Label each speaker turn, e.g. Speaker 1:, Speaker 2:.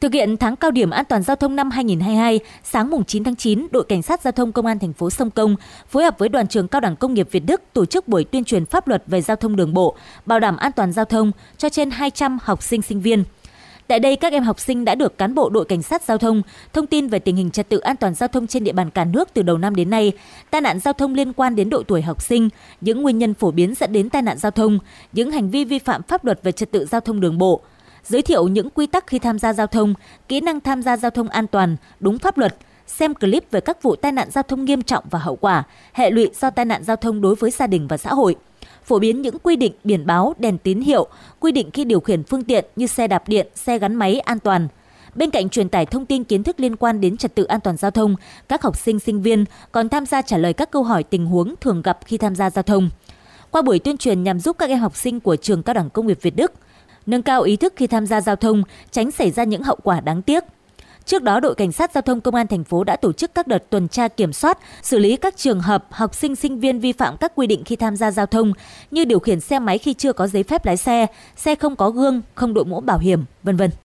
Speaker 1: Thực hiện tháng cao điểm an toàn giao thông năm 2022, sáng mùng 9 tháng 9, đội cảnh sát giao thông công an thành phố Sông Công phối hợp với đoàn trường Cao đẳng Công nghiệp Việt Đức tổ chức buổi tuyên truyền pháp luật về giao thông đường bộ, bảo đảm an toàn giao thông cho trên 200 học sinh sinh viên. Tại đây, các em học sinh đã được cán bộ đội cảnh sát giao thông thông tin về tình hình trật tự an toàn giao thông trên địa bàn cả nước từ đầu năm đến nay, tai nạn giao thông liên quan đến độ tuổi học sinh, những nguyên nhân phổ biến dẫn đến tai nạn giao thông, những hành vi vi phạm pháp luật về trật tự giao thông đường bộ, giới thiệu những quy tắc khi tham gia giao thông, kỹ năng tham gia giao thông an toàn, đúng pháp luật, xem clip về các vụ tai nạn giao thông nghiêm trọng và hậu quả, hệ lụy do tai nạn giao thông đối với gia đình và xã hội phổ biến những quy định biển báo, đèn tín hiệu, quy định khi điều khiển phương tiện như xe đạp điện, xe gắn máy an toàn. Bên cạnh truyền tải thông tin kiến thức liên quan đến trật tự an toàn giao thông, các học sinh sinh viên còn tham gia trả lời các câu hỏi tình huống thường gặp khi tham gia giao thông. Qua buổi tuyên truyền nhằm giúp các em học sinh của trường Cao đẳng Công nghiệp Việt Đức nâng cao ý thức khi tham gia giao thông, tránh xảy ra những hậu quả đáng tiếc. Trước đó, đội cảnh sát giao thông công an thành phố đã tổ chức các đợt tuần tra kiểm soát, xử lý các trường hợp học sinh sinh viên vi phạm các quy định khi tham gia giao thông như điều khiển xe máy khi chưa có giấy phép lái xe, xe không có gương, không đội mũ bảo hiểm, vân vân.